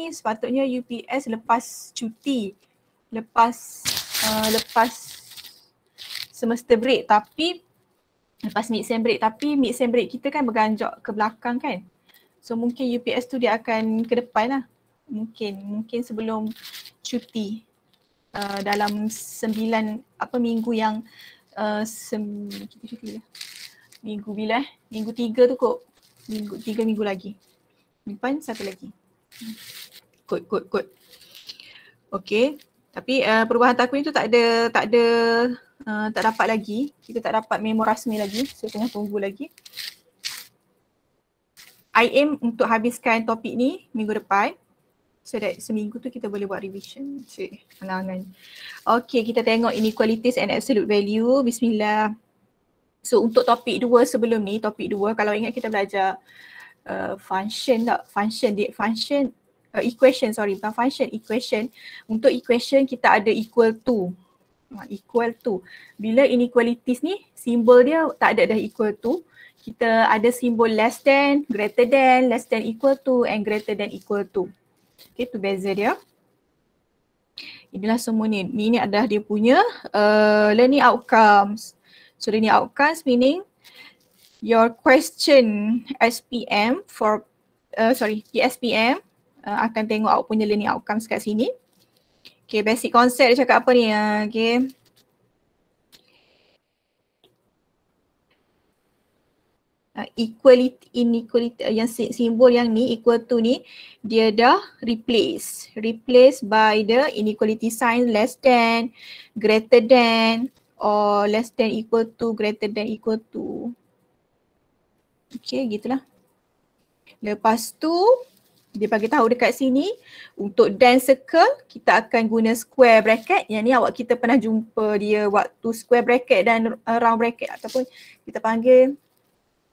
ni sepatutnya UPS lepas cuti lepas uh, lepas semester break tapi lepas mid sem break tapi mid sem break kita kan berganjak ke belakang kan so mungkin UPS tu dia akan ke depan lah mungkin mungkin sebelum cuti uh, dalam sembilan apa minggu yang uh, sem lah. minggu bila eh minggu tiga tu kok minggu tiga minggu lagi depan satu lagi hmm kod kod kod okey tapi uh, perubahan takwim itu tak ada tak ada uh, tak dapat lagi kita tak dapat memo rasmi lagi so tengah tunggu lagi I aim untuk habiskan topik ni minggu depan so that seminggu tu kita boleh buat revision cik penangan okey kita tengok inequalities and absolute value bismillah so untuk topik dua sebelum ni topik dua kalau ingat kita belajar uh, function tak function dia function uh, equation sorry bukan function equation untuk equation kita ada equal to ah, equal to bila inequalities ni simbol dia tak ada dah equal to kita ada simbol less than greater than less than equal to and greater than equal to okay tu beza dia inilah semua ni ni ni adalah dia punya uh, learning outcomes so ni outcomes meaning your question SPM for uh, sorry the SPM uh, akan tengok out punya learning outcomes kat sini. Okay basic concept dia cakap apa ni? Uh, okay. Uh, equality inequality uh, yang simbol yang ni equal to ni dia dah replace replace by the inequality sign less than greater than or less than equal to greater than equal to Okay, gitulah lepas tu dia bagi tahu dekat sini untuk dense circle kita akan guna square bracket yang ni awak kita pernah jumpa dia waktu square bracket dan round bracket ataupun kita panggil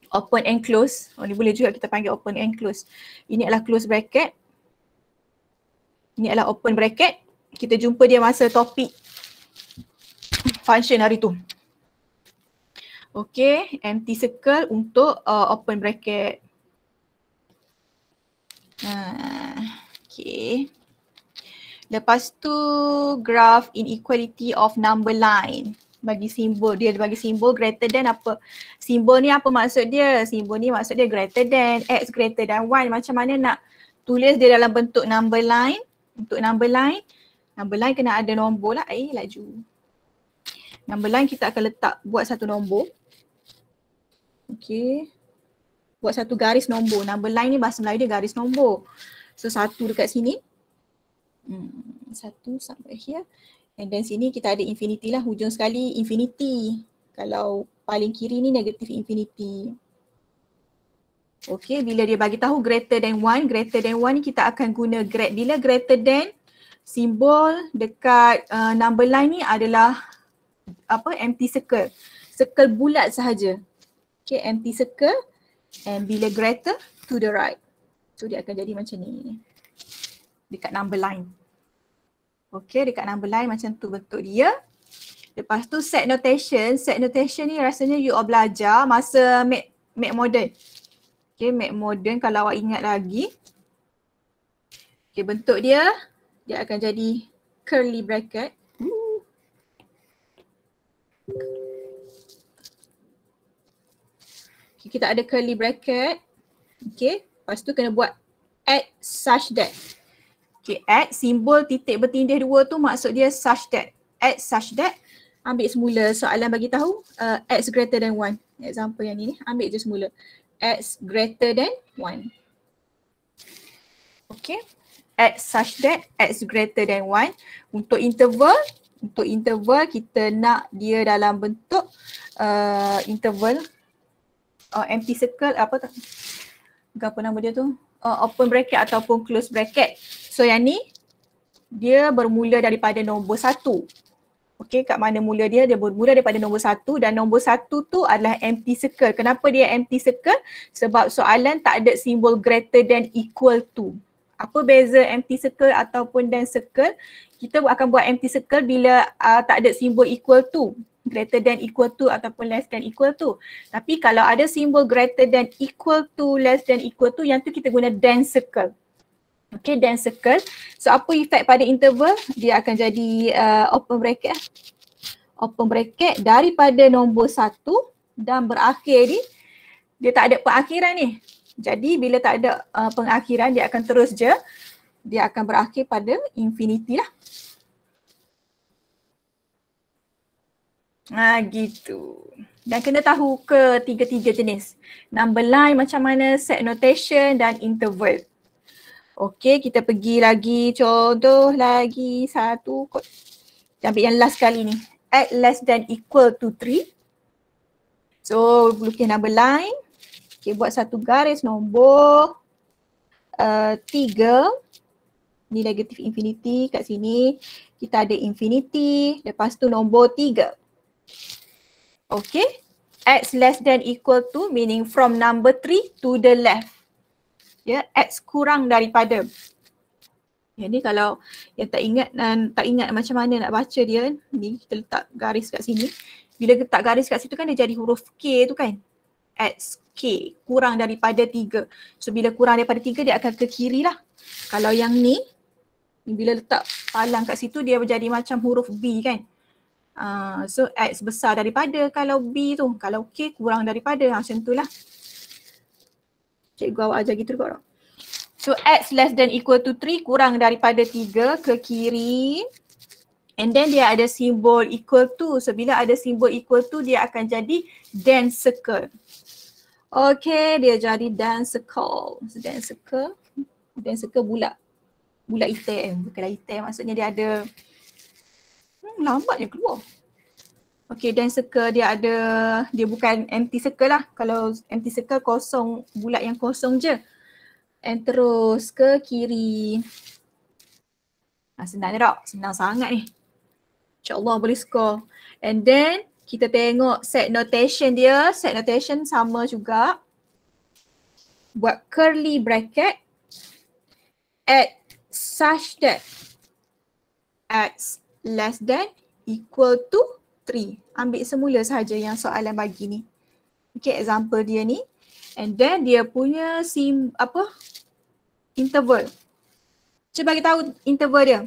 open and close oh, ni boleh juga kita panggil open and close ini adalah close bracket ini adalah open bracket kita jumpa dia masa topik function hari tu okay empty circle untuk uh, open bracket Ah, okay. Lepas tu graf inequality of number line bagi simbol dia bagi simbol greater than apa simbol ni apa maksud dia simbol ni maksud dia greater than x greater than y macam mana nak tulis dia dalam bentuk number line untuk number line number line kena ada nombor lah eh laju number line kita akan letak buat satu nombor okay buat satu garis nombor. Number line ni bahasa Melayu dia garis nombor. So satu dekat sini. Hmm, satu sampai here. And then sini kita ada infinity lah. Hujung sekali infinity. Kalau paling kiri ni negatif infinity. Okay, bila dia bagi tahu greater than one, greater than one kita akan guna grad. Bila greater than, simbol dekat uh, number line ni adalah apa empty circle. Circle bulat sahaja. Okay, empty circle. And bila greater to the right. So dia akan jadi macam ni. Dekat number line. Okay dekat number line macam tu bentuk dia. Lepas tu set notation. Set notation ni rasanya you all belajar masa make, make modern. Okay make modern kalau awak ingat lagi. Okay bentuk dia. Dia akan jadi curly bracket. kita ada curly bracket okay lepas tu kena buat at such that okay at simbol titik bertindih dua tu maksud dia such that at such that ambil semula soalan bagi tahu uh, x greater than one example yang ni ambil je semula x greater than one okay at such that x greater than one untuk interval untuk interval kita nak dia dalam bentuk uh, interval uh, empty circle apa tu? apa nama dia tu? Uh, open bracket ataupun close bracket. So yang ni dia bermula daripada nombor satu. okay, kat mana mula dia? Dia bermula daripada nombor satu dan nombor satu tu adalah empty circle. Kenapa dia empty circle? Sebab soalan tak ada simbol greater than equal to. Apa beza empty circle ataupun dan circle? Kita akan buat empty circle bila uh, tak ada simbol equal to greater than equal to ataupun less than equal to. Tapi kalau ada simbol greater than equal to, less than equal to, yang tu kita guna dan circle. Okay, dan circle. So apa efek pada interval? Dia akan jadi uh, open bracket. Open bracket daripada nombor satu dan berakhir ni, dia tak ada pengakhiran ni. Jadi bila tak ada uh, pengakhiran, dia akan terus je. Dia akan berakhir pada infinity lah. Ah ha, gitu. Dan kena tahu ke tiga-tiga jenis. Number line macam mana, set notation dan interval. Okey, kita pergi lagi contoh lagi satu kot. Kita ambil yang last kali ni. At less than equal to three. So, lukis number line. Okey, buat satu garis nombor uh, tiga. Ni negatif infinity kat sini. Kita ada infinity. Lepas tu nombor tiga. Okay. X less than equal to meaning from number 3 to the left. Ya, yeah, X kurang daripada. Yang ni kalau yang tak ingat dan tak ingat macam mana nak baca dia. Ni kita letak garis kat sini. Bila letak garis kat situ kan dia jadi huruf K tu kan. X K kurang daripada 3. So bila kurang daripada 3 dia akan ke kiri lah. Kalau yang ni, ni bila letak palang kat situ dia menjadi macam huruf B kan. Uh, so X besar daripada kalau B tu. Kalau K kurang daripada. Ha, macam tu lah. Cikgu awak ajar gitu juga. So X less than equal to 3 kurang daripada 3 ke kiri. And then dia ada simbol equal to. So bila ada simbol equal to dia akan jadi dense circle. Okay dia jadi dense circle. Dense circle. Dense circle bulat. Bulat item. Bukan item maksudnya dia ada lambatnya keluar. Okay dan circle dia ada, dia bukan anti circle lah. Kalau anti circle kosong, bulat yang kosong je. And terus ke kiri. Ha, senang ni tak? Senang sangat ni. InsyaAllah boleh score. And then kita tengok set notation dia. Set notation sama juga. Buat curly bracket. at such that. Add less than equal to 3. Ambil semula sahaja yang soalan bagi ni. Okay, example dia ni. And then dia punya sim apa? Interval. Cuba bagi tahu interval dia.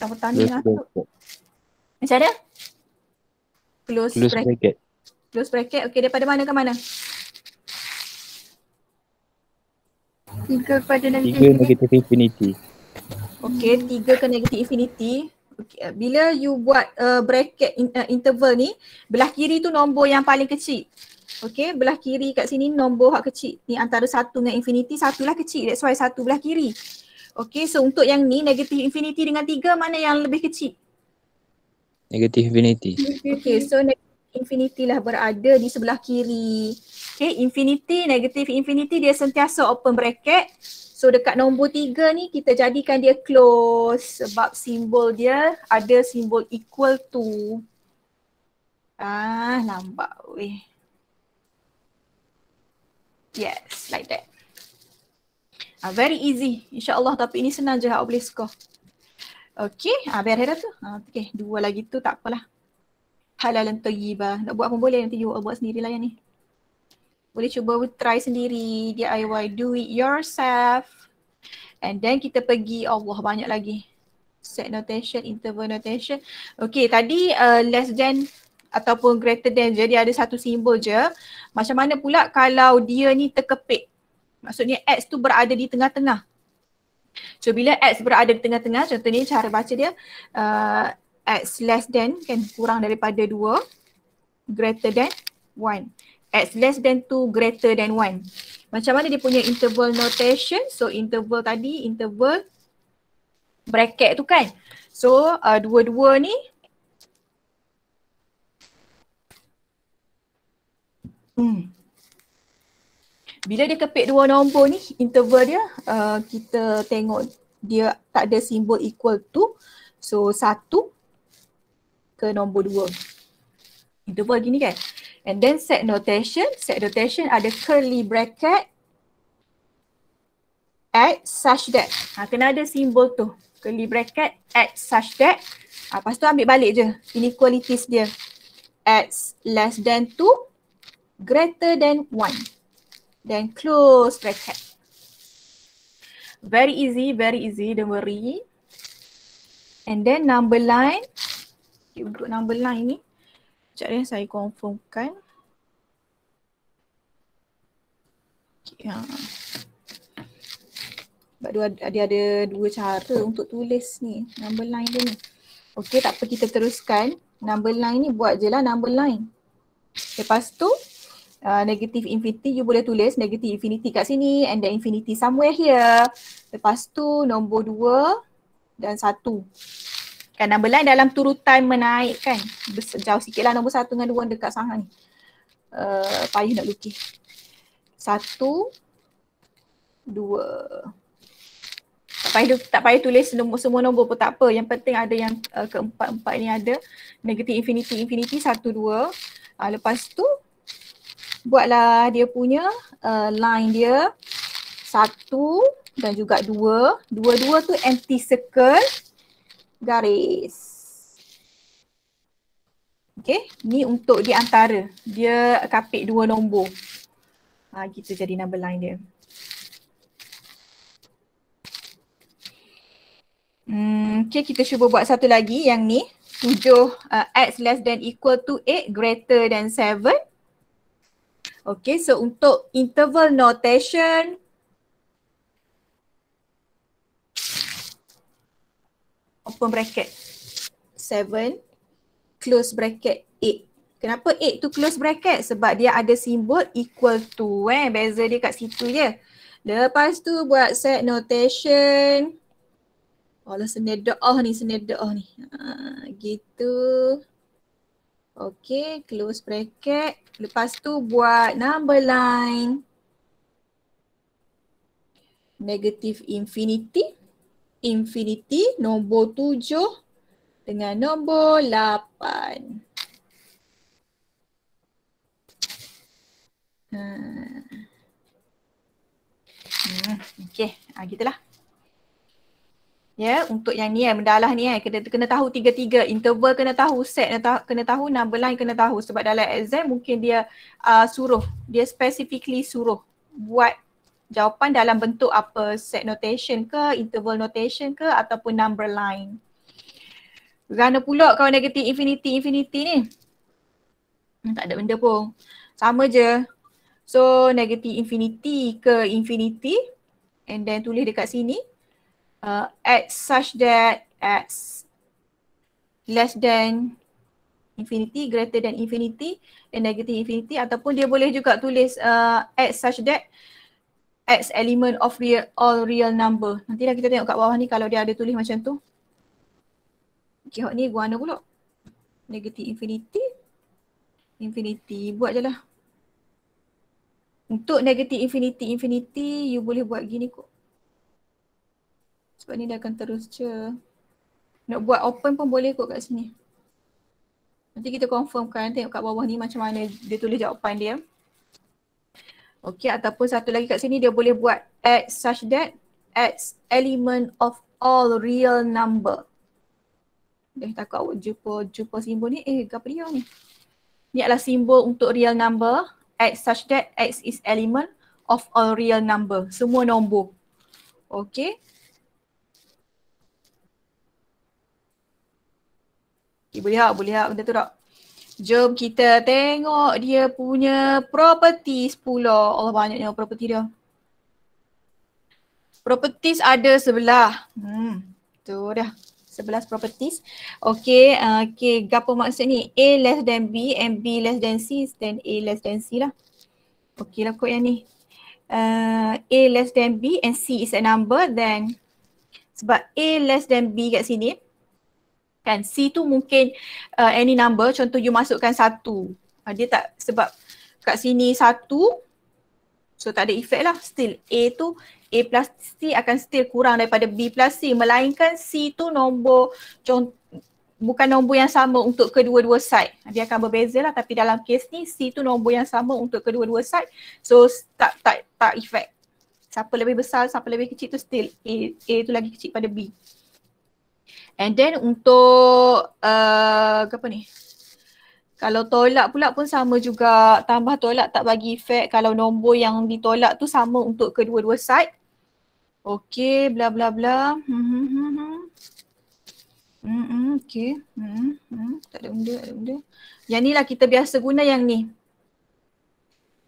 Tahu tahu ni Macam mana? Close, Close bracket. bracket. Close bracket. Okay, daripada mana ke mana? Tiga pada negatif infinity. Okay, tiga ke negatif infinity. Okay, uh, bila you buat uh, bracket in, uh, interval ni, belah kiri tu nombor yang paling kecil. Okay, belah kiri kat sini nombor hak kecil. Ni antara satu dengan infinity, satulah kecil. That's why satu belah kiri. Okay, so untuk yang ni negatif infinity dengan tiga, mana yang lebih kecil? Negatif infinity. Okay, so negatif infinity lah berada di sebelah kiri. Okay, infinity, negatif infinity dia sentiasa open bracket. So dekat nombor tiga ni kita jadikan dia close sebab simbol dia ada simbol equal to. Ah, lambat weh. Yes, like that. Ah, very easy. InsyaAllah tapi ini senang je. Awak boleh score. Okay, ah, biar tu. Ah, okay, dua lagi tu tak apalah halal dan tayyibah. Nak buat apa boleh nanti you all buat sendirilah yang ni. Boleh cuba try sendiri DIY do it yourself. And then kita pergi Allah banyak lagi. Set notation, interval notation. Okay tadi uh, less than ataupun greater than jadi ada satu simbol je. Macam mana pula kalau dia ni terkepit. Maksudnya X tu berada di tengah-tengah. So bila X berada di tengah-tengah contohnya cara baca dia uh, x less than kan kurang daripada 2 greater than 1 x less than 2 greater than 1 macam mana dia punya interval notation so interval tadi interval bracket tu kan so uh, dua-dua uh, ni hmm bila dia kepik dua nombor ni interval dia uh, kita tengok dia tak ada simbol equal to so satu ke nombor 2. Interval gini kan. And then set notation. Set notation ada curly bracket at such that. Ha, kena ada simbol tu. Curly bracket at such that. Ha, lepas tu ambil balik je inequalities dia. At less than two, greater than one, Then close bracket. Very easy, very easy. Don't worry. And then number line okay, group number 9 ini sekejap ya saya confirmkan okay, ha. sebab dia ada, dia ada dua cara untuk tulis ni number 9 dia ni Okey tak apa kita teruskan number 9 ni buat je lah number 9 lepas tu Uh, negative infinity you boleh tulis negative infinity kat sini and then infinity somewhere here lepas tu nombor dua dan satu. Kan number line dalam turutan menaik kan. Jauh sikit lah nombor satu dengan dua dekat sana ni. Uh, eh, payah nak lukis. Satu. Dua. Tak tak payah tulis nombor, semua nombor pun tak apa. Yang penting ada yang uh, eh, keempat-empat ni ada. Negatif infinity, infinity satu dua. Uh, lepas tu buatlah dia punya uh, line dia satu dan juga dua. Dua-dua tu anti circle garis. Okay, ni untuk di antara. Dia kapit dua nombor. Ha, gitu jadi number line dia. Hmm, okay, kita cuba buat satu lagi yang ni. tujuh uh, x less than equal to 8 greater than 7. Okay, so untuk interval notation, open bracket 7 close bracket 8 kenapa 8 tu close bracket sebab dia ada simbol equal to eh beza dia kat situ je lepas tu buat set notation Allah oh, senir Oh ni senir Oh ni ha, gitu Okay, close bracket. Lepas tu buat number line. Negative infinity infinity nombor tujuh dengan nombor lapan. Ha. Hmm. Hmm. Okay, ha, gitulah. Ya, yeah, untuk yang ni eh, mendalah ni eh, kena, kena tahu tiga-tiga. Interval kena tahu, set kena tahu, kena tahu, number line kena tahu. Sebab dalam exam mungkin dia uh, suruh, dia specifically suruh buat jawapan dalam bentuk apa set notation ke interval notation ke ataupun number line. Gana pula kalau negatif infinity infinity ni. Hmm, tak ada benda pun. Sama je. So negatif infinity ke infinity and then tulis dekat sini uh, at such that x less than infinity greater than infinity and negative infinity ataupun dia boleh juga tulis uh, at such that X element of real, all real number. nanti lah kita tengok kat bawah ni kalau dia ada tulis macam tu. Okay, hot ni guana pulak. Negative infinity. Infinity. Buat je lah. Untuk negative infinity, infinity, you boleh buat gini kot. Sebab ni dia akan terus je. Nak buat open pun boleh kot kat sini. Nanti kita confirmkan tengok kat bawah ni macam mana dia tulis jawapan dia. Okay ataupun satu lagi kat sini dia boleh buat x such that x element of all real number. Dah takut awak jumpa, jumpa simbol ni. Eh, apa dia ni? Ni adalah simbol untuk real number. X such that X is element of all real number. Semua nombor. Okay. Okay, boleh tak? Boleh tak? Benda tu tak? Jom kita tengok dia punya properties pula. Allah oh, banyaknya property dia. Properties ada sebelah. Hmm. Tu dah. Sebelas properties. Okay. Ah, okay. Gapa maksud ni? A less than B and B less than C then A less than C lah. Okay lah kot yang ni. Uh, A less than B and C is a number then sebab A less than B kat sini kan C tu mungkin uh, any number contoh you masukkan satu uh, dia tak sebab kat sini satu so tak ada effect lah still A tu A plus C akan still kurang daripada B plus C melainkan C tu nombor contoh bukan nombor yang sama untuk kedua-dua side. Dia akan berbeza lah tapi dalam kes ni C tu nombor yang sama untuk kedua-dua side. So tak tak tak effect. Siapa lebih besar, siapa lebih kecil tu still A, A tu lagi kecil pada B. And then untuk uh, apa ni? Kalau tolak pula pun sama juga. Tambah tolak tak bagi efek kalau nombor yang ditolak tu sama untuk kedua-dua side. Okay, bla bla bla. Hmm, hmm, hmm. Hmm, hmm, hmm okay. Hmm, hmm. Tak ada benda, ada benda. Yang ni lah kita biasa guna yang ni.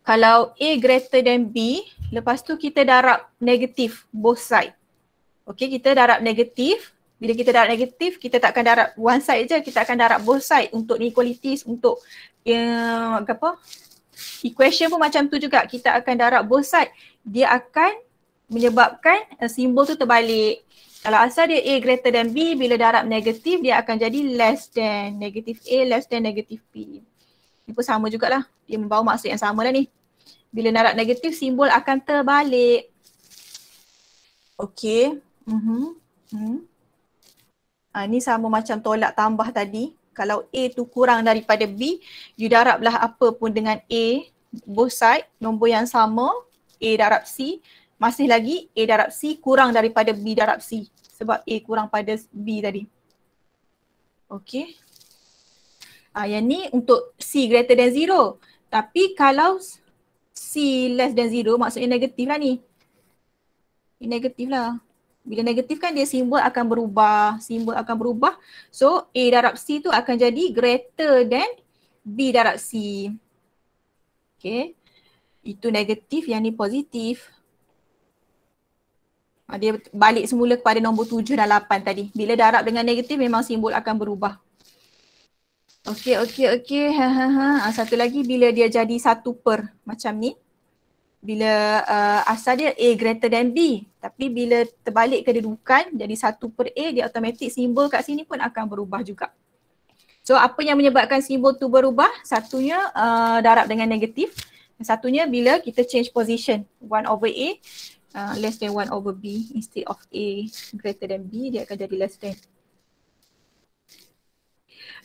Kalau A greater than B, lepas tu kita darab negatif both side. Okay, kita darab negatif bila kita darab negatif kita tak akan darab one side je kita akan darab both side untuk inequalities untuk uh, apa equation pun macam tu juga kita akan darab both side dia akan menyebabkan uh, simbol tu terbalik kalau asal dia A greater than B bila darab negatif dia akan jadi less than negative A less than negative B ni pun sama jugalah dia membawa maksud yang sama lah ni bila darab negatif simbol akan terbalik Okay. Mm-hmm. Mm-hmm uh, ni sama macam tolak tambah tadi kalau A tu kurang daripada B you darablah apa pun dengan A both side nombor yang sama A darab C masih lagi A darab C kurang daripada B darab C sebab A kurang pada B tadi. Okay. Uh, ah, yang ni untuk C greater than zero, tapi kalau C less than zero, maksudnya negatif lah ni. Negatif lah. Bila negatif kan dia simbol akan berubah, simbol akan berubah. So A darab C tu akan jadi greater than B darab C. Okay. Itu negatif, yang ni positif. Ah, dia balik semula kepada nombor tujuh dan lapan tadi. Bila darab dengan negatif memang simbol akan berubah. Okay, okay, okay. Ha, ha, ha. Ah, satu lagi bila dia jadi satu per macam ni bila uh, asal dia A greater than B tapi bila terbalik kedudukan jadi satu per A dia automatik simbol kat sini pun akan berubah juga. So apa yang menyebabkan simbol tu berubah? Satunya uh, darab dengan negatif. Satunya bila kita change position one over A uh, less than one over B instead of A greater than B dia akan jadi less than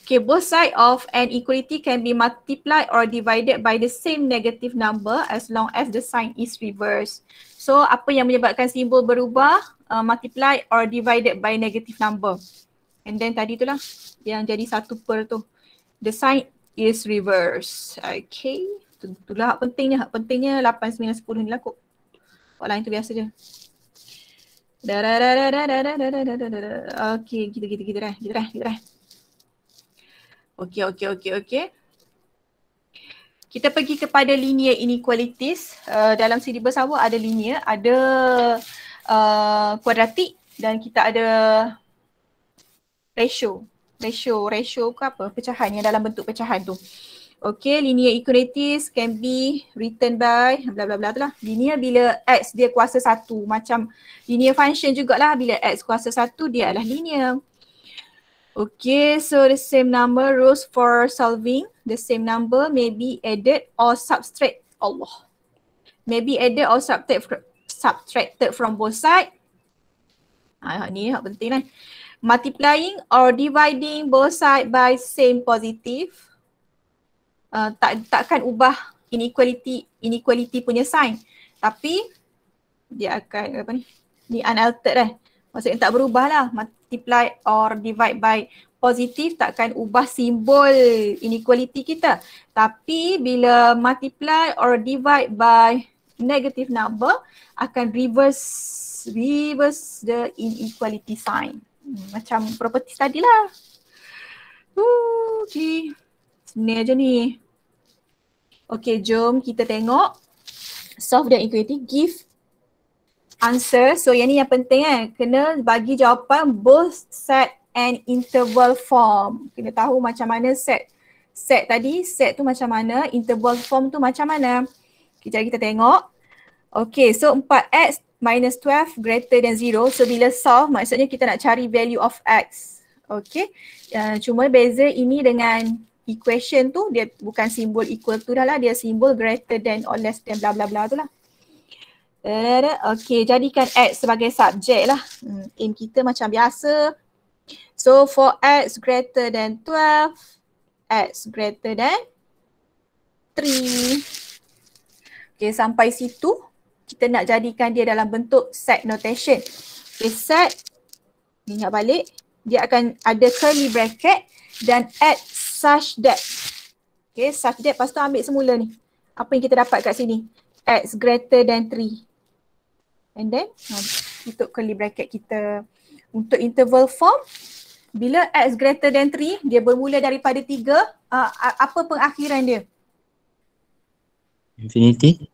Okay, both side of an equality can be multiplied or divided by the same negative number as long as the sign is reversed. So, apa yang menyebabkan simbol berubah, uh, multiply or divided by negative number. And then tadi lah yang jadi satu per tu. The sign is reversed. Okay, itulah hak pentingnya. Hak pentingnya 8, 9, 10 ni lah kot. Soalan itu biasa je. Okay, gitu, gitu, gitu dah. Gitu dah, gitu dah. Gitu, gitu, gitu. Okey, okey, okey, okey. Kita pergi kepada linear inequalities. Uh, dalam syllabus awak ada linear, ada eh, kuadratik dan kita ada ratio. Ratio, ratio ke apa? Pecahan yang dalam bentuk pecahan tu. Okey, linear inequalities can be written by bla bla bla tu lah. Linear bila x dia kuasa satu. Macam linear function jugalah bila x kuasa satu dia adalah linear. Okay, so the same number rules for solving the same number may be added or subtract Allah. May be added or subtract subtracted from both side. Ah, ni yang penting kan. Multiplying or dividing both side by same positive. Uh, tak takkan ubah inequality inequality punya sign. Tapi dia akan apa ni? Ni unaltered lah. Eh maksudnya tak berubah lah multiply or divide by positif takkan ubah simbol inequality kita tapi bila multiply or divide by negative number akan reverse reverse the inequality sign hmm, macam properties tadilah Okay. Ni aja ni. Okay, jom kita tengok. Solve the inequality. Give answer. So yang ni yang penting kan, kena bagi jawapan both set and interval form. Kena tahu macam mana set. Set tadi, set tu macam mana, interval form tu macam mana. Kejap kita tengok. Okay, so 4x minus 12 greater than 0. So bila solve, maksudnya kita nak cari value of x. Okay, uh, cuma beza ini dengan equation tu, dia bukan simbol equal tu dah lah, dia simbol greater than or less than bla bla bla tu lah. Okay, jadikan X sebagai subjek lah. Hmm, aim kita macam biasa. So for X greater than 12, X greater than 3. Okay, sampai situ kita nak jadikan dia dalam bentuk set notation. Okay, set. Ingat balik. Dia akan ada curly bracket dan add such that. Okay, such that. Lepas tu ambil semula ni. Apa yang kita dapat kat sini? X greater than 3 and then um, tutup curly bracket kita untuk interval form bila x greater than 3 dia bermula daripada 3 uh, apa pengakhiran dia infinity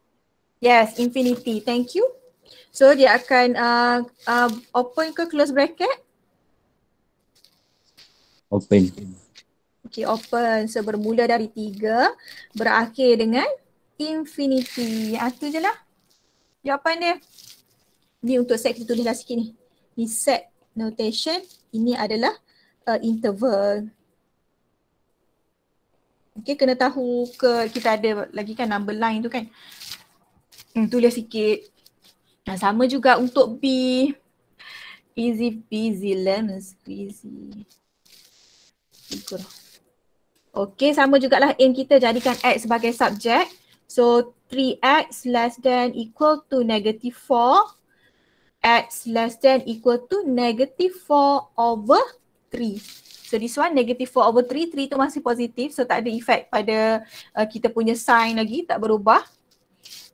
yes infinity thank you so dia akan uh, uh, open ke close bracket open okay open so bermula dari 3 berakhir dengan infinity itu ah, je lah jawapan dia ni untuk set kita tulislah sikit ni. Ni set notation, ini adalah uh, interval. Okay, kena tahu ke kita ada lagi kan number line tu kan. Hmm, tulis sikit. Nah, sama juga untuk B. Easy peasy lemon squeezy. Okay, sama jugalah aim kita jadikan X sebagai subjek. So 3X less than equal to negative 4 x less than equal to negative 4 over 3. So this one negative 4 over 3, 3 tu masih positif so tak ada effect pada uh, kita punya sign lagi tak berubah.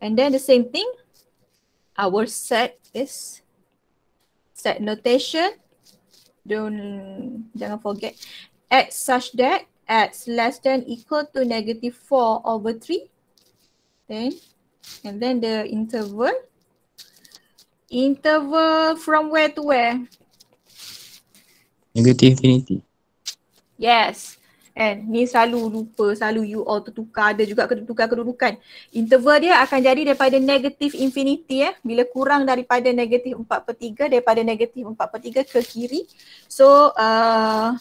And then the same thing our set is set notation don't jangan forget x such that x less than equal to negative 4 over 3 then and then the interval Interval from where to where? Negative infinity. Yes. And ni selalu lupa, selalu you all tertukar, ada juga ketukar kedudukan. Interval dia akan jadi daripada negative infinity eh. Bila kurang daripada negative empat per tiga daripada negative empat per tiga ke kiri. So uh,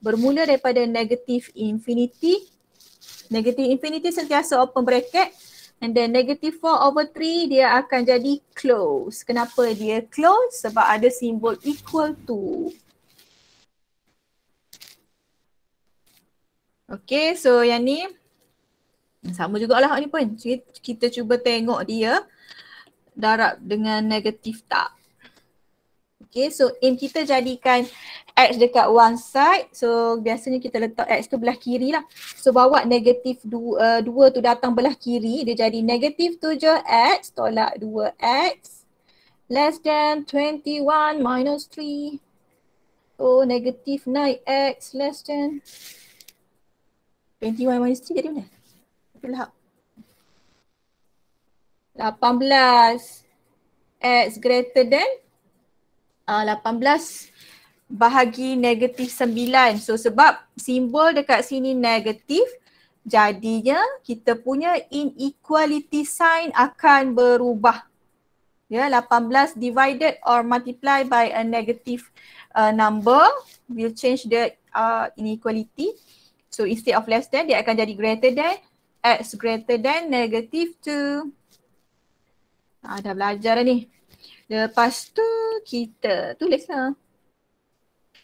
bermula daripada negative infinity. Negative infinity sentiasa open bracket. And then negative 4 over 3 dia akan jadi close. Kenapa dia close? Sebab ada simbol equal to. Okay so yang ni sama jugalah ni pun. Kita cuba tengok dia darab dengan negatif tak. Okay so aim kita jadikan X dekat one side so biasanya kita letak X tu belah kiri lah So bawa negatif 2 eh, tu datang belah kiri dia jadi negatif 7X tolak 2X Less than 21 minus 3 Oh, negatif 9X less than 21 minus 3 jadi mana? Pula 18 X greater than uh, ah, 18 bahagi negatif 9. So sebab simbol dekat sini negatif jadinya kita punya inequality sign akan berubah. Ya yeah, 18 divided or multiply by a negative uh, number will change the uh, inequality. So instead of less than dia akan jadi greater than x greater than negative 2. Ah, dah belajar dah ni. Lepas tu kita tulislah.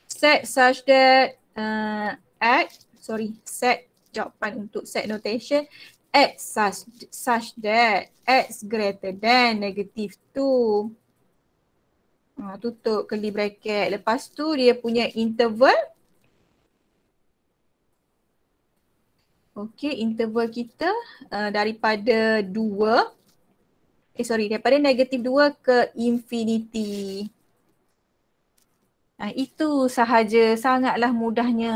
Set such that uh, at, sorry, set jawapan untuk set notation x such, such that x greater than negative 2. Uh, ha, tutup curly bracket. Lepas tu dia punya interval. Okay, interval kita uh, daripada eh sorry daripada negatif 2 ke infinity ha, itu sahaja sangatlah mudahnya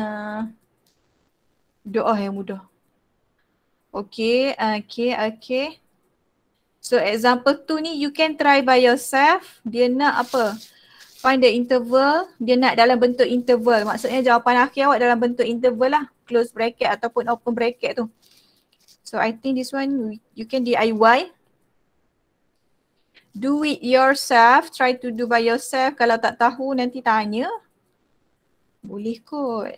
doa yang mudah okay okay okay so example tu ni you can try by yourself dia nak apa find the interval dia nak dalam bentuk interval maksudnya jawapan akhir awak dalam bentuk interval lah close bracket ataupun open bracket tu so i think this one you can diy do it yourself, try to do by yourself. Kalau tak tahu nanti tanya. Boleh kot.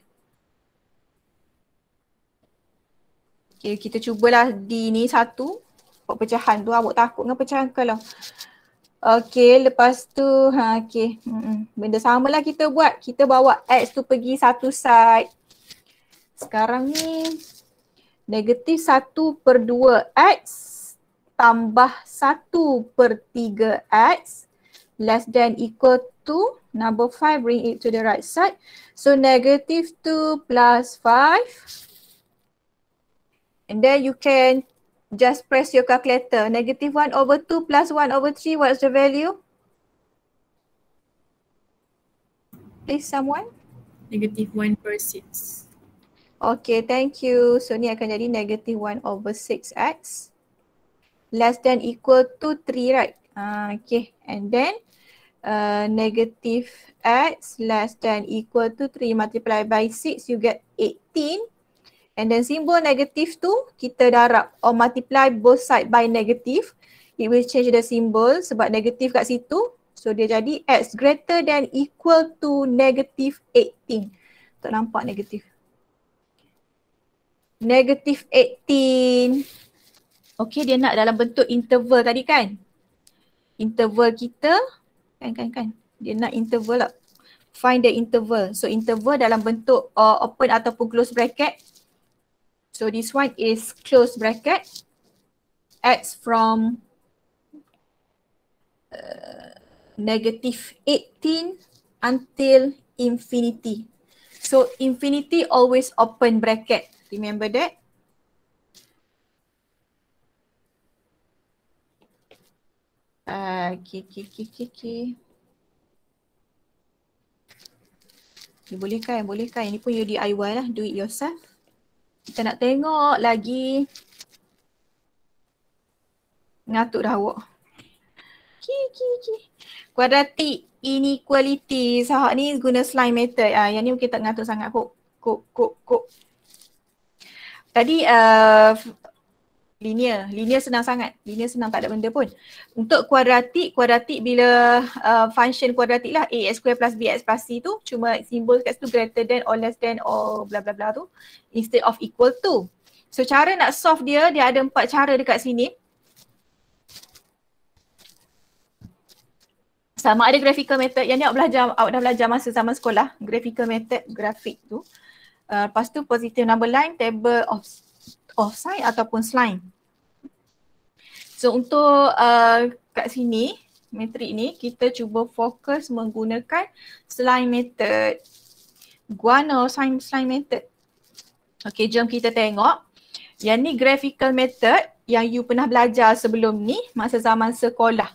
Okay, kita cubalah D ni satu. Buat pecahan tu, awak takut dengan pecahan kalau. Okay, lepas tu, ha, okay. Benda sama lah kita buat. Kita bawa X tu pergi satu side. Sekarang ni, negatif satu per dua X tambah 1 per 3 X less than equal to number 5 bring it to the right side. So negative 2 plus 5 and then you can just press your calculator. Negative 1 over 2 plus 1 over 3 what's the value? Please someone. Negative 1 per 6. Okay, thank you. So ni akan jadi negative 1 over 6x less than equal to 3 right uh, okay and then uh, negative x less than equal to 3 multiply by 6 you get 18 and then simbol negative tu kita darab or multiply both side by negative it will change the symbol sebab negative kat situ so dia jadi x greater than equal to negative 18 tak nampak Negative Negatif Okay dia nak dalam bentuk interval tadi kan? Interval kita kan kan kan dia nak interval lah. Find the interval. So interval dalam bentuk uh, open ataupun close bracket. So this one is close bracket x from uh, negative uh, 18 until infinity. So infinity always open bracket. Remember that? aqui, aqui, aqui, aqui, aqui. Boleh kan? Boleh kan? Ini pun you DIY lah. Do it yourself. Kita nak tengok lagi. Ngatuk dah awak. Ki, ki, ki. Quadratic inequality. Sahak ni guna slime method. Ah, yang ni mungkin tak ngatuk sangat kok. Kok, kok, kok. Tadi uh, linear. Linear senang sangat. Linear senang tak ada benda pun. Untuk kuadratik, kuadratik bila uh, function kuadratik lah AX square plus BX plus C tu cuma simbol kat situ greater than or less than or bla bla bla tu instead of equal to. So cara nak solve dia, dia ada empat cara dekat sini. Sama ada graphical method yang ni awak belajar, awak dah belajar masa zaman sekolah. Graphical method, grafik tu. Uh, lepas tu positive number line, table of offside ataupun slime. So untuk uh, kat sini, metrik ni, kita cuba fokus menggunakan slime method. Guano slime, slime method. Okay, jom kita tengok. Yang ni graphical method yang you pernah belajar sebelum ni masa zaman sekolah.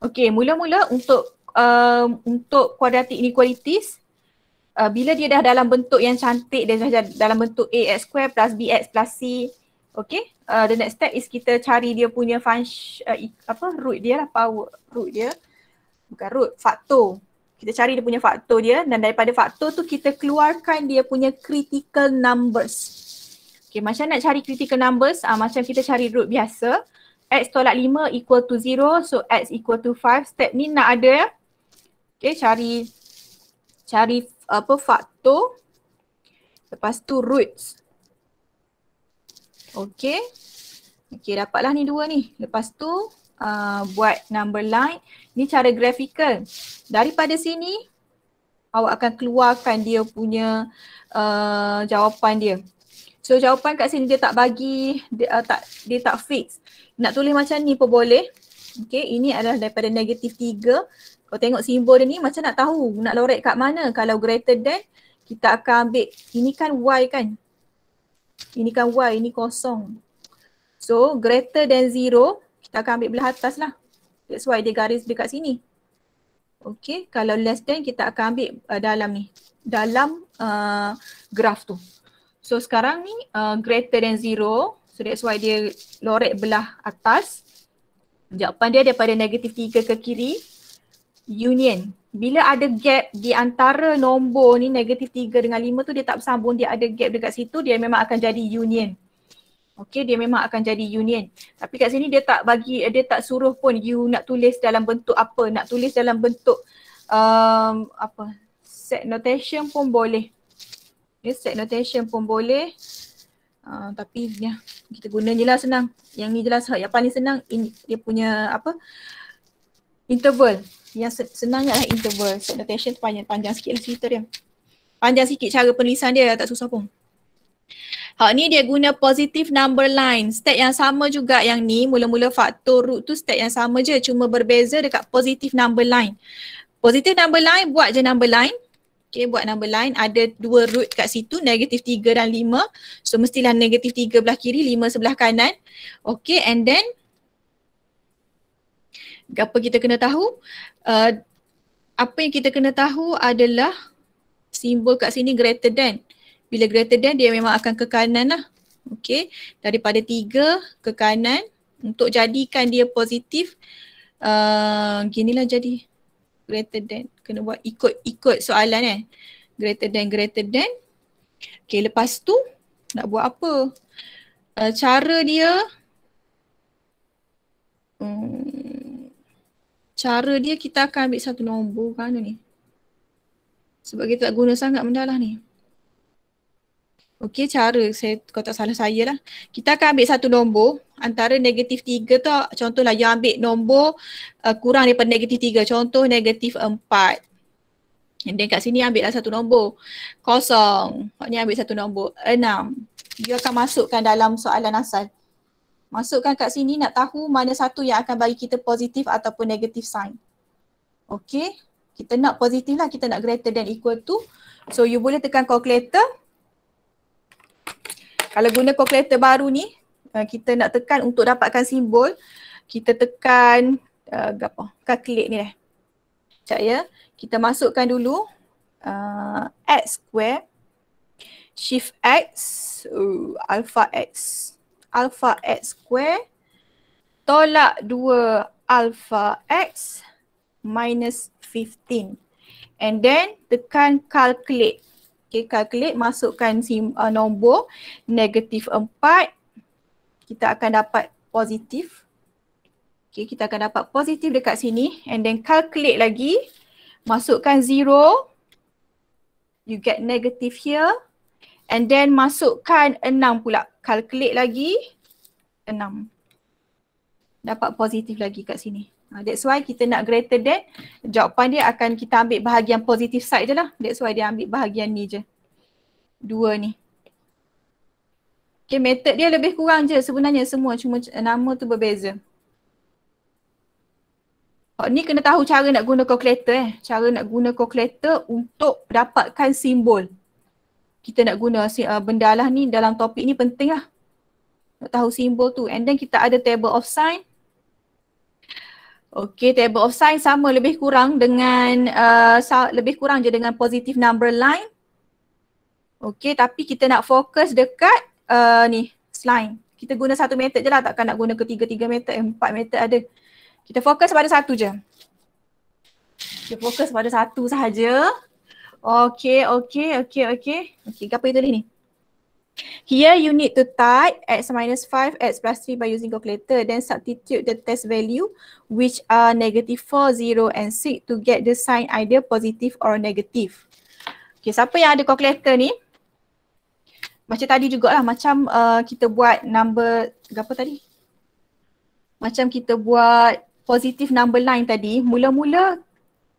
Okay, mula-mula untuk uh, untuk quadratic inequalities, uh, bila dia dah dalam bentuk yang cantik dia dah dalam bentuk ax square plus bx plus c okay uh, the next step is kita cari dia punya function uh, apa root dia lah power root dia bukan root faktor kita cari dia punya faktor dia dan daripada faktor tu kita keluarkan dia punya critical numbers Okay, macam nak cari critical numbers, uh, macam kita cari root biasa. X tolak 5 equal to 0, so X equal to 5. Step ni nak ada ya. Okay, cari cari apa faktor lepas tu roots. Okay. Okay dapatlah ni dua ni. Lepas tu uh, buat number line. Ni cara grafikal. Daripada sini awak akan keluarkan dia punya uh, jawapan dia. So jawapan kat sini dia tak bagi, dia, uh, tak, dia tak fix. Nak tulis macam ni pun boleh. Okay ini adalah daripada negatif tiga kau tengok simbol dia ni macam nak tahu nak lorek kat mana kalau greater than kita akan ambil ini kan y kan ini kan y ini kosong so greater than zero kita akan ambil belah atas lah that's why dia garis dekat sini okay kalau less than kita akan ambil uh, dalam ni dalam uh, graf tu so sekarang ni uh, greater than zero so that's why dia lorek belah atas jawapan dia daripada negatif tiga ke kiri union. Bila ada gap di antara nombor ni negatif tiga dengan lima tu dia tak bersambung dia ada gap dekat situ dia memang akan jadi union. Okay dia memang akan jadi union. Tapi kat sini dia tak bagi dia tak suruh pun you nak tulis dalam bentuk apa nak tulis dalam bentuk um, apa set notation pun boleh. Yeah, set notation pun boleh. Uh, tapi ya kita guna je lah senang. Yang ni jelas yang paling senang Ini dia punya apa interval yang senang lah interval set attention tu panjang, panjang sikit lah cerita dia panjang sikit cara penulisan dia tak susah pun Hak ni dia guna positive number line. Step yang sama juga yang ni. Mula-mula faktor root tu step yang sama je. Cuma berbeza dekat positive number line. Positive number line buat je number line. Okay buat number line. Ada dua root kat situ. negative tiga dan lima. So mestilah negative tiga belah kiri, lima sebelah kanan. Okay and then apa kita kena tahu? Uh, apa yang kita kena tahu adalah simbol kat sini greater than. Bila greater than dia memang akan ke kanan lah. Okay. Daripada tiga ke kanan untuk jadikan dia positif uh, ginilah jadi greater than. Kena buat ikut-ikut soalan eh. Greater than, greater than. Okay lepas tu nak buat apa? Uh, cara dia hmm, cara dia kita akan ambil satu nombor kan ni. Sebab kita tak guna sangat benda lah ni. Okey cara saya kalau tak salah saya lah. Kita akan ambil satu nombor antara negatif tiga tu contohlah yang ambil nombor uh, kurang daripada negatif tiga. Contoh negatif empat. And then kat sini ambil lah satu nombor. Kosong. Maknanya ambil satu nombor. Enam. Dia akan masukkan dalam soalan asal. Masukkan kat sini nak tahu mana satu yang akan bagi kita positif ataupun negatif sign. Okay. Kita nak positif lah. Kita nak greater than equal to. So you boleh tekan calculator. Kalau guna calculator baru ni, uh, kita nak tekan untuk dapatkan simbol. Kita tekan uh, apa? calculate oh, ni lah. Sekejap ya. Kita masukkan dulu uh, x square shift x uh, alpha x alpha x square tolak 2 alpha x minus 15. And then tekan calculate. Okay, calculate masukkan sim, uh, nombor negatif 4. Kita akan dapat positif. Okay, kita akan dapat positif dekat sini. And then calculate lagi. Masukkan 0. You get negative here. And then masukkan enam pula. Calculate lagi enam, Dapat positif lagi kat sini. Ha, that's why kita nak greater than jawapan dia akan kita ambil bahagian positif side je lah. That's why dia ambil bahagian ni je. Dua ni. Okay method dia lebih kurang je sebenarnya semua. Cuma nama tu berbeza. Oh, ni kena tahu cara nak guna calculator eh. Cara nak guna calculator untuk dapatkan simbol kita nak guna uh, benda lah ni dalam topik ni penting lah nak tahu simbol tu and then kita ada table of sign Okay, table of sign sama lebih kurang dengan uh, lebih kurang je dengan positive number line. Okay, tapi kita nak fokus dekat uh, ni, line. Kita guna satu method je lah, takkan nak guna ketiga-tiga method, eh, empat method ada. Kita fokus pada satu je. Kita fokus pada satu sahaja. Okay, okay, okay, okay. Okay, apa yang tulis ni? Here you need to type x minus 5, x plus 3 by using calculator then substitute the test value which are negative 4, 0 and 6 to get the sign either positive or negative. Okay, siapa yang ada calculator ni? Macam tadi jugalah, macam uh, kita buat number, apa tadi? Macam kita buat positive number line tadi, mula-mula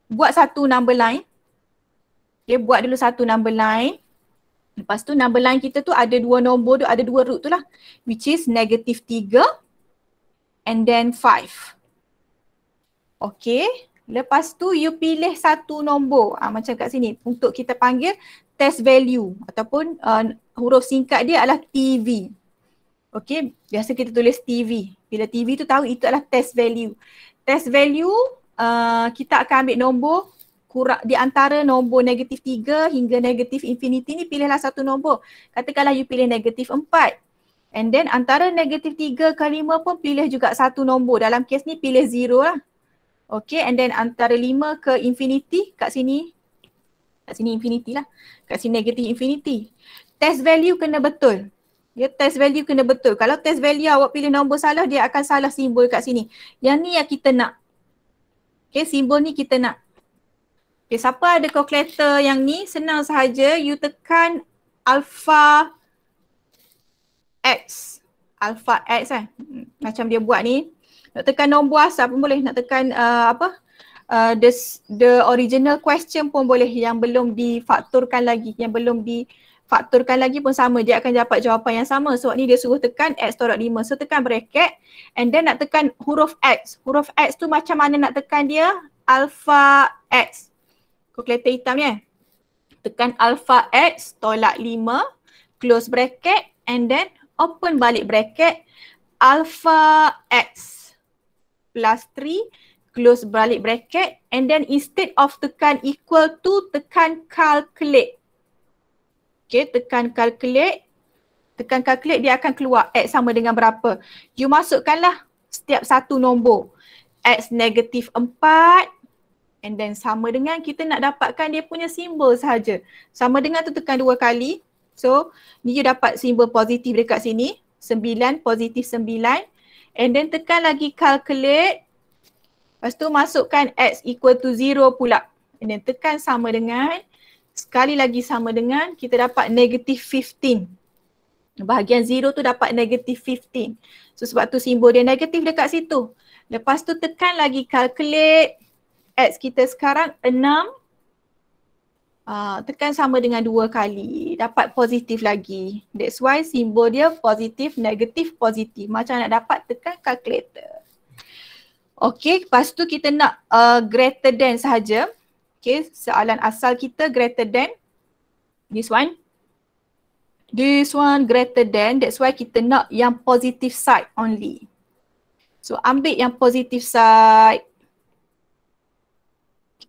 buat satu number line Okay buat dulu satu number line. Lepas tu number line kita tu ada dua nombor tu ada dua root tu lah. Which is negative tiga and then five. Okay. Lepas tu you pilih satu nombor ha, macam kat sini untuk kita panggil test value ataupun uh, huruf singkat dia adalah TV. Okay biasa kita tulis TV. Bila TV tu tahu itu adalah test value. Test value uh, kita akan ambil nombor kurang di antara nombor negatif 3 hingga negatif infinity ni pilihlah satu nombor. Katakanlah you pilih negatif 4. And then antara negatif 3 ke 5 pun pilih juga satu nombor. Dalam kes ni pilih 0 lah. Okay and then antara 5 ke infinity kat sini. Kat sini infinity lah. Kat sini negatif infinity. Test value kena betul. Ya test value kena betul. Kalau test value awak pilih nombor salah dia akan salah simbol kat sini. Yang ni yang kita nak. Okay simbol ni kita nak Okay, siapa ada calculator yang ni senang sahaja you tekan alpha x alpha x kan hmm, macam dia buat ni nak tekan nombor asal pun boleh nak tekan uh, apa uh, the the original question pun boleh yang belum difakturkan lagi yang belum difakturkan lagi pun sama dia akan dapat jawapan yang sama So ni dia suruh tekan x tolak 5 so tekan bracket and then nak tekan huruf x huruf x tu macam mana nak tekan dia alpha x kalkulator hitam ni eh. Tekan alpha x tolak 5 close bracket and then open balik bracket alpha x plus 3 close balik bracket and then instead of tekan equal to tekan calculate. Okay tekan calculate. Tekan calculate dia akan keluar x sama dengan berapa. You masukkanlah setiap satu nombor. x negatif 4, and then sama dengan kita nak dapatkan dia punya simbol sahaja. Sama dengan tu tekan dua kali. So ni you dapat simbol positif dekat sini. Sembilan, positif sembilan. And then tekan lagi calculate. Lepas tu masukkan x equal to zero pula. And then tekan sama dengan. Sekali lagi sama dengan kita dapat negative fifteen. Bahagian zero tu dapat negative fifteen. So sebab tu simbol dia negatif dekat situ. Lepas tu tekan lagi calculate. X kita sekarang 6 uh, ah, tekan sama dengan 2 kali dapat positif lagi. That's why simbol dia positif, negatif, positif. Macam nak dapat tekan kalkulator. Okay, lepas tu kita nak uh, greater than sahaja. Okay, soalan asal kita greater than this one. This one greater than, that's why kita nak yang positive side only. So ambil yang positive side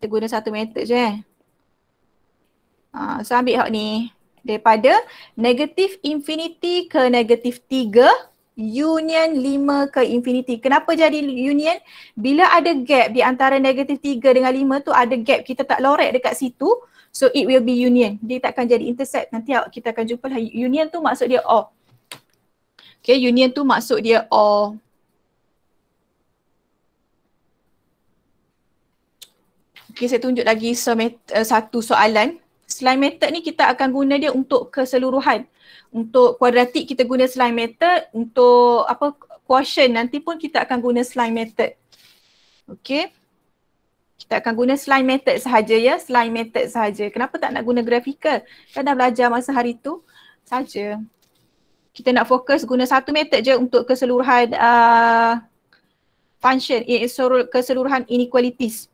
kita guna satu method je eh. Uh, so ambil hak ni daripada negatif infinity ke negatif tiga union lima ke infinity. Kenapa jadi union? Bila ada gap di antara negatif tiga dengan lima tu ada gap kita tak lorek dekat situ so it will be union. Dia takkan jadi intersect. Nanti awak kita akan jumpa lah. Union tu maksud dia all. Okay union tu maksud dia all. Okay, saya tunjuk lagi eh, satu soalan. Slime method ni kita akan guna dia untuk keseluruhan. Untuk kuadratik kita guna slime method, untuk apa quotient nanti pun kita akan guna slime method. Okay. Kita akan guna slime method sahaja ya, slime method sahaja. Kenapa tak nak guna grafikal? Kan dah belajar masa hari tu saja. Kita nak fokus guna satu method je untuk keseluruhan uh, function, eh, keseluruhan inequalities.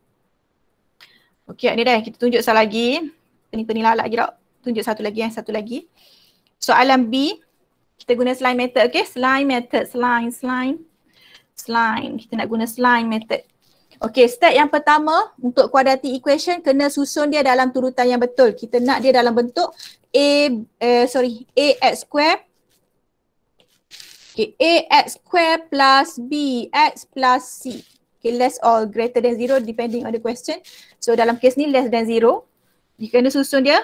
Okey, ni dah kita tunjuk satu lagi. Pening-pening lalak lagi tak? Tunjuk satu lagi yang satu lagi. Soalan B, kita guna slime method, okey? Slime method, slime, slime. Slime, kita nak guna slime method. Okey, step yang pertama untuk quadratic equation kena susun dia dalam turutan yang betul. Kita nak dia dalam bentuk A, uh, sorry, x square Okay, x square plus b x plus C. Okay, less or greater than zero depending on the question. So dalam kes ni less than zero. You kena susun dia.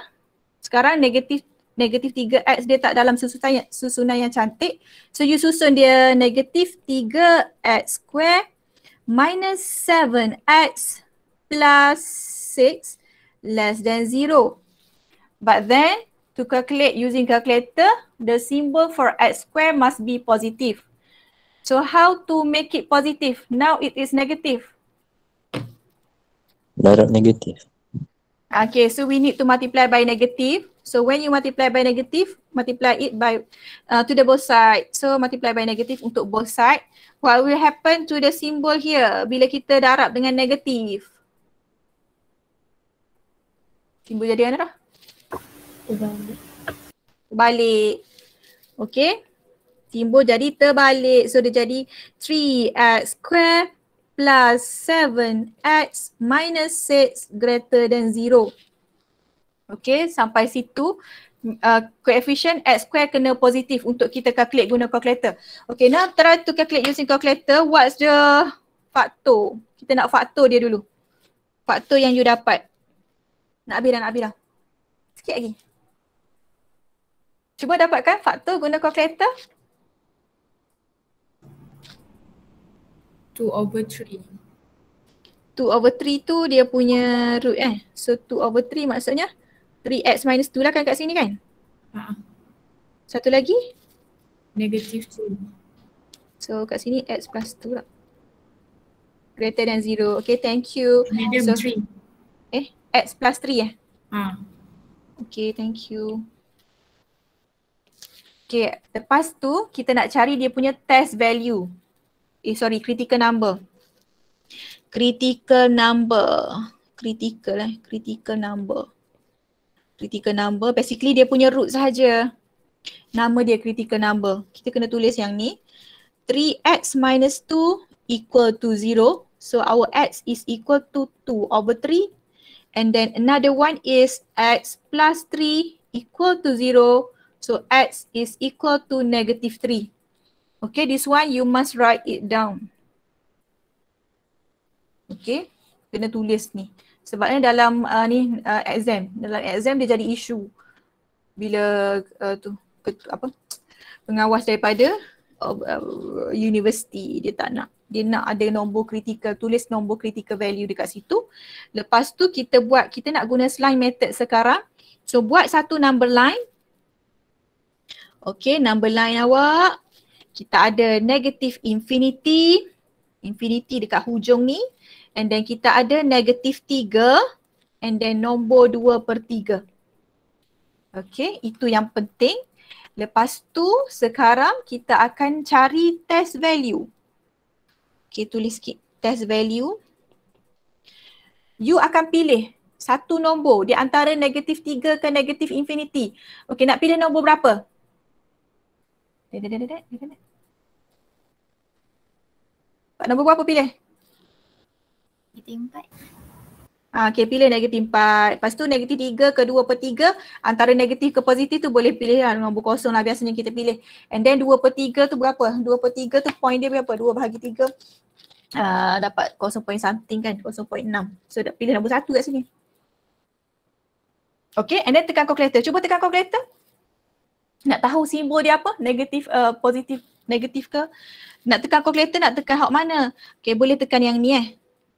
Sekarang negatif negatif tiga x dia tak dalam susunan yang, susunan yang cantik. So you susun dia negatif tiga x square minus 7x plus 6 less than zero. But then to calculate using calculator, the symbol for x square must be positive. So how to make it positive? Now it is negative. Darab negatif. Okay, so we need to multiply by negative. So when you multiply by negative, multiply it by uh, to the both side. So multiply by negative untuk both side. What will happen to the symbol here bila kita darab dengan negatif? Simbol jadi mana dah? Balik. Terbalik. Okay timbul jadi terbalik so dia jadi 3x square plus 7x minus 6 greater than 0. Okay sampai situ uh, coefficient x square kena positif untuk kita calculate guna calculator. Okay now try to calculate using calculator what's the faktor? Kita nak faktor dia dulu. Faktor yang you dapat. Nak habis dah, nak habis dah. Sikit lagi. Cuba dapatkan faktor guna calculator. 2 over 3 2 over 3 tu dia punya root eh So 2 over 3 maksudnya 3x minus 2 lah kan kat sini kan? Haa uh-huh. Satu lagi? Negative 2 So kat sini x plus 2 lah Greater than 0, okay thank you Negative so, Eh x plus 3 eh? Haa uh. Okay thank you Okay, lepas tu kita nak cari dia punya test value eh sorry critical number critical number critical eh critical number critical number basically dia punya root sahaja nama dia critical number kita kena tulis yang ni 3x minus 2 equal to 0 so our x is equal to 2 over 3 and then another one is x plus 3 equal to 0 so x is equal to negative Okay, this one you must write it down. Okay, kena tulis ni. Sebabnya dalam uh, ni uh, exam, dalam exam dia jadi isu bila uh, tu apa pengawas daripada uh, uh, universiti dia tak nak dia nak ada nombor kritikal tulis nombor kritikal value dekat situ lepas tu kita buat kita nak guna slime method sekarang so buat satu number line Okay, number line awak kita ada negative infinity infinity dekat hujung ni and then kita ada negative tiga and then nombor dua per tiga. Okay, itu yang penting. Lepas tu sekarang kita akan cari test value. Okay, tulis sikit test value. You akan pilih satu nombor di antara negative tiga ke negative infinity. Okay, nak pilih nombor berapa? Dek, dek, dek, dek, Pak nombor berapa pilih? Negatif empat. Ah, okay, pilih negatif empat. Lepas tu negatif tiga ke dua per tiga. Antara negatif ke positif tu boleh pilih lah. Nombor kosong lah biasanya kita pilih. And then dua per tiga tu berapa? Dua per tiga tu point dia berapa? Dua bahagi tiga. Uh, dapat kosong point something kan? Kosong point enam. So dah pilih nombor satu kat sini. Okay and then tekan calculator. Cuba tekan calculator. Nak tahu simbol dia apa? Negatif, uh, positif, negatif ke? Nak tekan calculator nak tekan hak mana? Okay boleh tekan yang ni eh.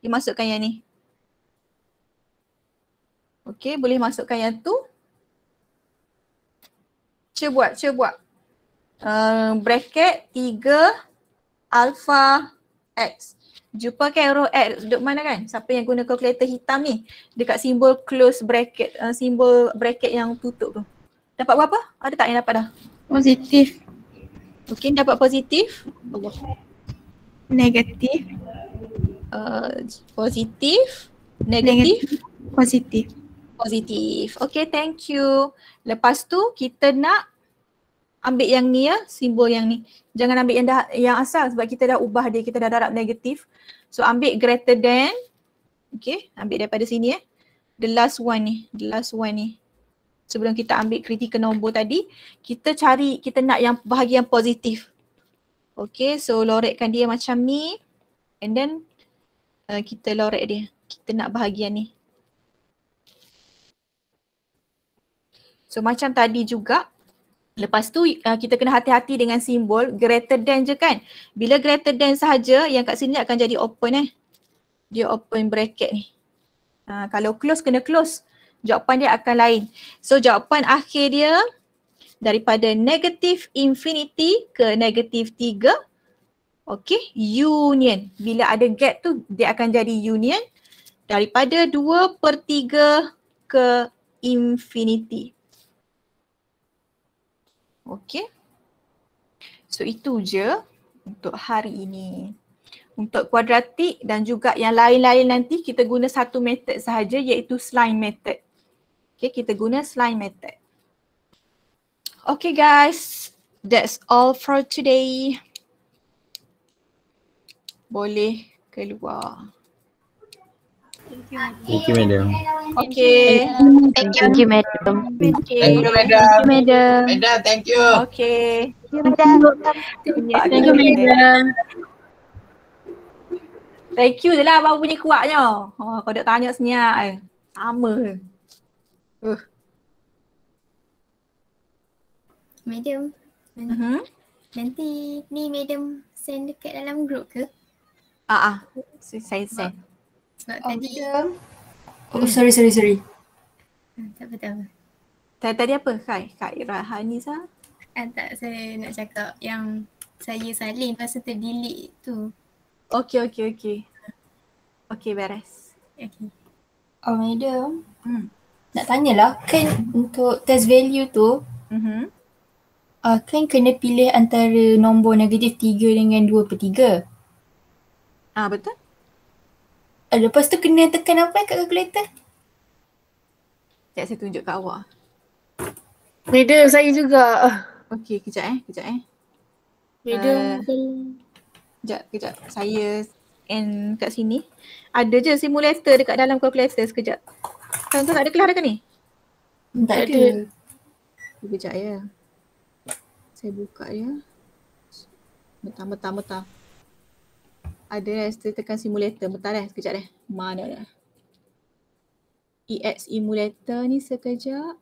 Dia masukkan yang ni. Okay boleh masukkan yang tu. Cuba buat, cuba buat. Uh, bracket 3 alpha x. Jumpa kan arrow x duduk mana kan? Siapa yang guna calculator hitam ni? Dekat simbol close bracket, uh, simbol bracket yang tutup tu. Dapat berapa? Ada tak yang dapat dah? Positif. Mungkin dapat positif? Allah. Negatif. Uh, positif. Negatif. Negatif. Positif. Positif. Okay, thank you. Lepas tu kita nak ambil yang ni ya, simbol yang ni. Jangan ambil yang dah yang asal sebab kita dah ubah dia, kita dah darab negatif. So ambil greater than. Okay, ambil daripada sini eh. The last one ni, the last one ni sebelum kita ambil ke nombor tadi kita cari kita nak yang bahagian positif okay so lorekkan dia macam ni and then uh, kita lorek dia kita nak bahagian ni so macam tadi juga lepas tu uh, kita kena hati-hati dengan simbol greater than je kan bila greater than sahaja yang kat sini akan jadi open eh dia open bracket ni uh, kalau close kena close jawapan dia akan lain. So jawapan akhir dia daripada negatif infinity ke negatif tiga. Okay, union. Bila ada get tu dia akan jadi union daripada dua per tiga ke infinity. Okay. So itu je untuk hari ini. Untuk kuadratik dan juga yang lain-lain nanti kita guna satu method sahaja iaitu slime method. Okay, kita guna slime method. Okay guys, that's all for today. Boleh keluar. Thank you, madam. Okay. Thank you, thank you madam. Thank you, madam. Thank you, madam. Madam, thank you. Okay. Thank you, madam. Thank you, madam. Thank you, lah. Bawa punya kuatnya. Oh, kau dah tanya senyap. Sama. Eh. Uh. Madam. Uh-huh. Mm-hmm. Nanti ni madam send dekat dalam grup. ke? Ah ah. Saya send. Sebab tadi. Oh, oh sorry sorry sorry. Hmm, tak apa tak apa. Tadi apa Kak? Kak Ira Hanisa? Ah, tak saya nak cakap yang saya salin pasal terdelete tu. Okey okey okey. Okey beres. Okey. Oh madam. Hmm nak tanyalah kan untuk test value tu mm-hmm. uh, kan kena pilih antara nombor negatif tiga dengan dua per tiga. ah betul uh, lepas tu kena tekan apa kat calculator sekejap saya tunjuk kat awak Reader saya juga. Okey, kejap eh, kejap eh. Reader uh, kejap, kejap. Saya and kat sini ada je simulator dekat dalam calculator sekejap. Kan tak ada kelas dah ni? Hmm, tak, tak ada. ada. Kejap ya. Saya buka ya. Mentah-mentah-mentah. Ada lah, eh, saya tekan simulator. Mentah eh, dah, sekejap dah. Eh. Mana dah. EX emulator ni sekejap.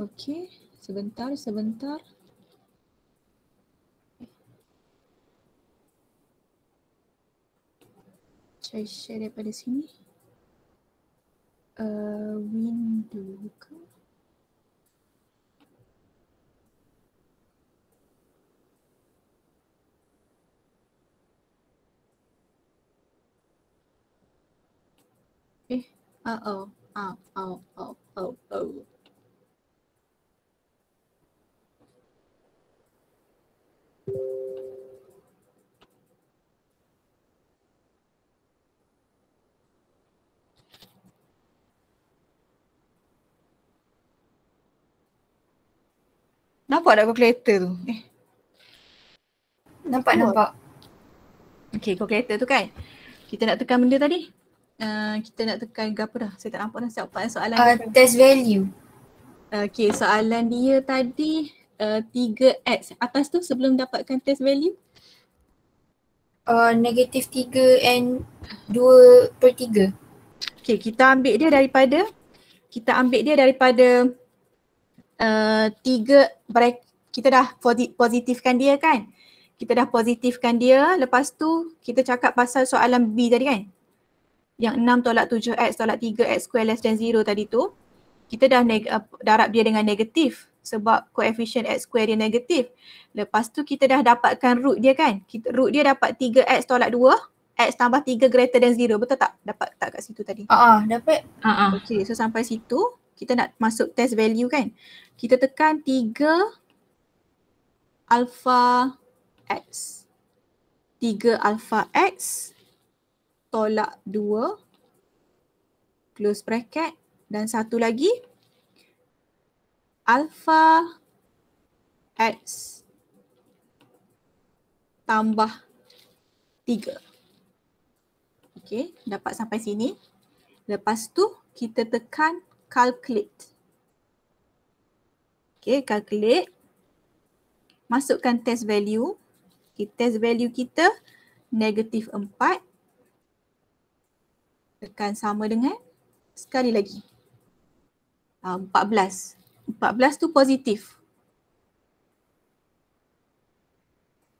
Okey. sebentar, sebentar. saya share daripada sini uh, window ke eh uh oh oh oh oh oh oh thank you Nampak tak calculator tu? Eh. Nampak, nampak. Okay, calculator tu kan. Kita nak tekan benda tadi. Uh, kita nak tekan ke apa dah? Saya tak nampak dah siapa soalan. Uh, test value. Okay, soalan dia tadi uh, 3X. Atas tu sebelum dapatkan test value? Uh, negatif uh, 3 and 2 per 3. Okay, kita ambil dia daripada kita ambil dia daripada Eh, tiga break kita dah positifkan dia kan kita dah positifkan dia lepas tu kita cakap pasal soalan B tadi kan yang 6 tolak 7x tolak 3x square less than 0 tadi tu kita dah eh, darab dia dengan negatif sebab koefisien x square dia negatif lepas tu kita dah dapatkan root dia kan kita, root dia dapat 3x tolak 2 X tambah 3 greater than 0 betul tak? Dapat tak kat situ tadi? Haa uh-uh, ah, dapat. Haa. Ah, uh-uh. Okay so sampai situ kita nak masuk test value kan. Kita tekan 3 alpha x. 3 alpha x tolak 2 close bracket dan satu lagi alpha x tambah 3. Okey, dapat sampai sini. Lepas tu kita tekan calculate. Okay, calculate. Masukkan test value. Okay, test value kita negatif 4. Tekan sama dengan sekali lagi. Uh, 14. 14 tu positif.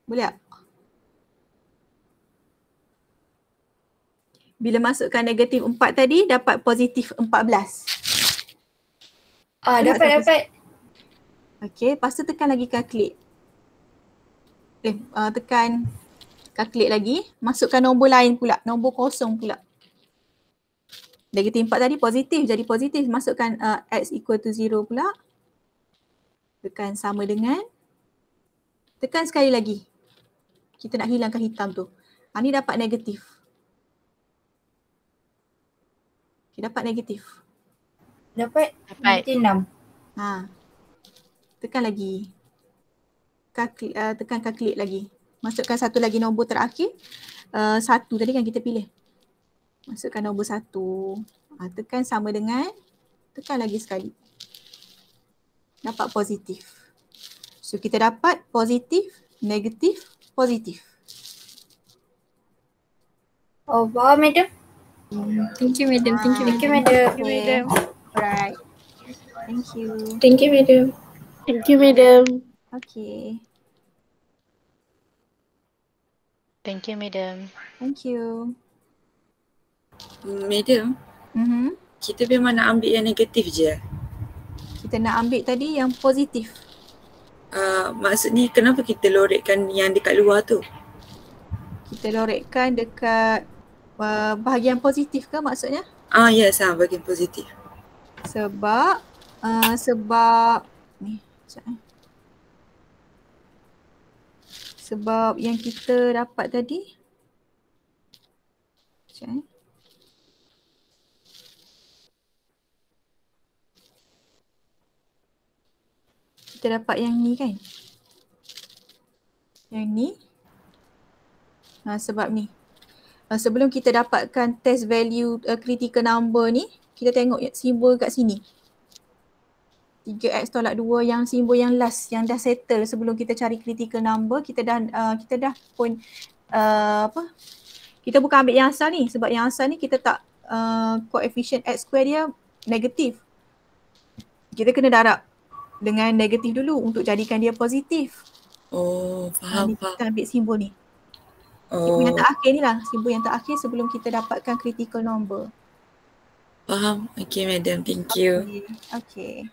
Boleh tak? Bila masukkan negatif 4 tadi, dapat positif 14. 14. Ah, uh, dapat, dapat. Okay, lepas tu tekan lagi kaklik. Eh, uh, tekan kaklik lagi. Masukkan nombor lain pula. Nombor kosong pula. Negatif 4 tadi positif. Jadi positif. Masukkan uh, x equal to 0 pula. Tekan sama dengan. Tekan sekali lagi. Kita nak hilangkan hitam tu. Ha, ni dapat negatif. Okay, dapat negatif. Dapat? Dapat. 96. Ha. Tekan lagi. Kakli, uh, tekan kaklik lagi. Masukkan satu lagi nombor terakhir. Uh, satu tadi kan kita pilih. Masukkan nombor satu. Ha, tekan sama dengan. Tekan lagi sekali. Dapat positif. So kita dapat positif, negatif, positif. Oh, wow, ah, madam. Thank you, madam. Thank you, madam. Thank you, madam. Thank you, madam. Thank you, madam. Alright. Thank you. Thank you, madam. Thank you, madam. Okay. Thank you, madam. Thank you. Madam, mm-hmm. kita memang nak ambil yang negatif je. Kita nak ambil tadi yang positif. Uh, maksudnya kenapa kita lorekkan yang dekat luar tu? Kita lorekkan dekat uh, bahagian positif ke maksudnya? Ah uh, yes, ha, bahagian positif sebab uh, sebab ni sekejap eh. sebab yang kita dapat tadi sekejap eh. kita dapat yang ni kan yang ni uh, sebab ni ha, sebelum kita dapatkan test value uh, critical number ni kita tengok simbol kat sini 3x tolak 2 yang simbol yang last yang dah settle sebelum kita cari critical number kita dah uh, kita dah pun uh, apa kita bukan ambil yang asal ni sebab yang asal ni kita tak uh, coefficient x square dia negatif kita kena darab dengan negatif dulu untuk jadikan dia positif oh faham Jadi kita ambil simbol ni Oh. Simbol yang oh. tak akhir ni lah. Simbol yang tak akhir sebelum kita dapatkan critical number. Faham. Okay madam. Thank you. Okay.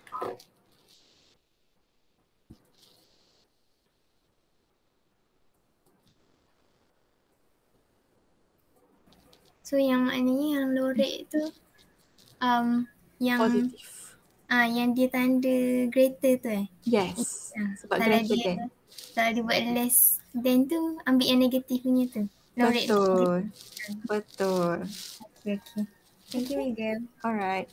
So yang maknanya yang lorek tu um, yang ah uh, yang dia tanda greater tu eh? Yes. Uh, sebab greater dia, then. Kalau dia buat less then tu ambil yang negatif punya tu. Lorek Betul. Tu. Betul. Okay. okay. Thank you, Miguel. All right.